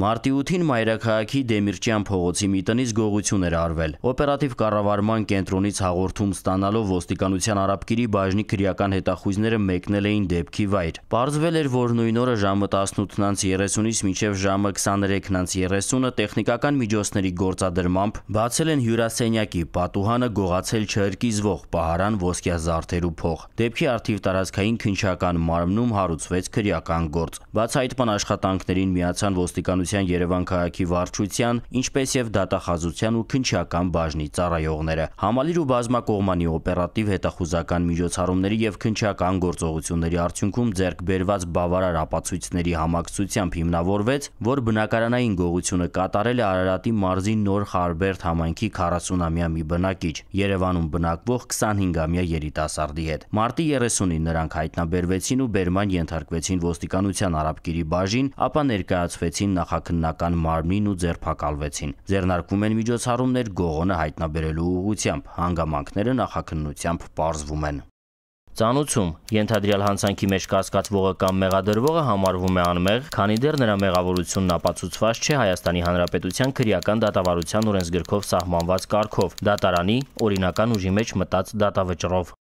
Մարտի 8-ին Մայրաքաղաքի Դեմիրճյան փողոցի մի տնից գողություն էր արվել։ Օպերատիվ կառավարման կենտրոնից հաղորդում ստանալով ոստիկանության արաբկիրի բաժնի քրեական հետախույզները մեկնել էին դեպքի վայր։ Պարզվել էր, որ նույն օրը ժամը 18:30-ից մինչև ժամը 23:30-ը տեխնիկական միջոցների գործադրմամբ բացել են հյուրասենյակի պատուհանը գողացել չհրկիզվող պահարան ոսկյա զարդերու փող։ Դեպքի արդիվ տարածքային քնչական մարմնում հարուցվեց քրեական գործ։ Բացահայտման աշխատանքներին միացան ոստիկանության Հանրապետության Երևան քաղաքի վարչության, ինչպես եւ դատախազության ու քնչական բաժնի ծառայողները։ Համալիր ու բազմակողմանի օպերատիվ հետախուզական միջոցառումների եւ քնչական գործողությունների արդյունքում ձեռք բերված բավարար ապացույցների համակցությամբ հիմնավորվեց, որ բնակարանային գողությունը կատարել է Արարատի մարզի Նոր Խարբերդ համայնքի 40-ամյա մի բնակիչ, Երևանում բնակվող 25-ամյա երիտասարդի հետ։ Մարտի 30-ին նրանք հայտնաբերվեցին ու բերման ենթարկվեցին ոստիկանության արաբկիրի բաժին, ապա ներկայացվեցին նախ նախաքննական մարմին ու ձերբակալվեցին։ Ձեռնարկվում են միջոցառումներ գողոնը հայտնաբերելու ուղղությամբ, հանգամանքները նախաքննությամբ պարզվում են։ Ծանուցում ենթադրյալ հանցանքի մեջ կասկածվողը կամ մեղադրվողը համարվում է անմեղ, քանի դեռ նրա մեղավորությունն ապացուցված չէ Հայաստանի Հանրապետության քրեական դատավարության օրենսգրքով սահմանված կարգով՝ դատարանի օրինական ուժի մեջ մտած դատավճռով։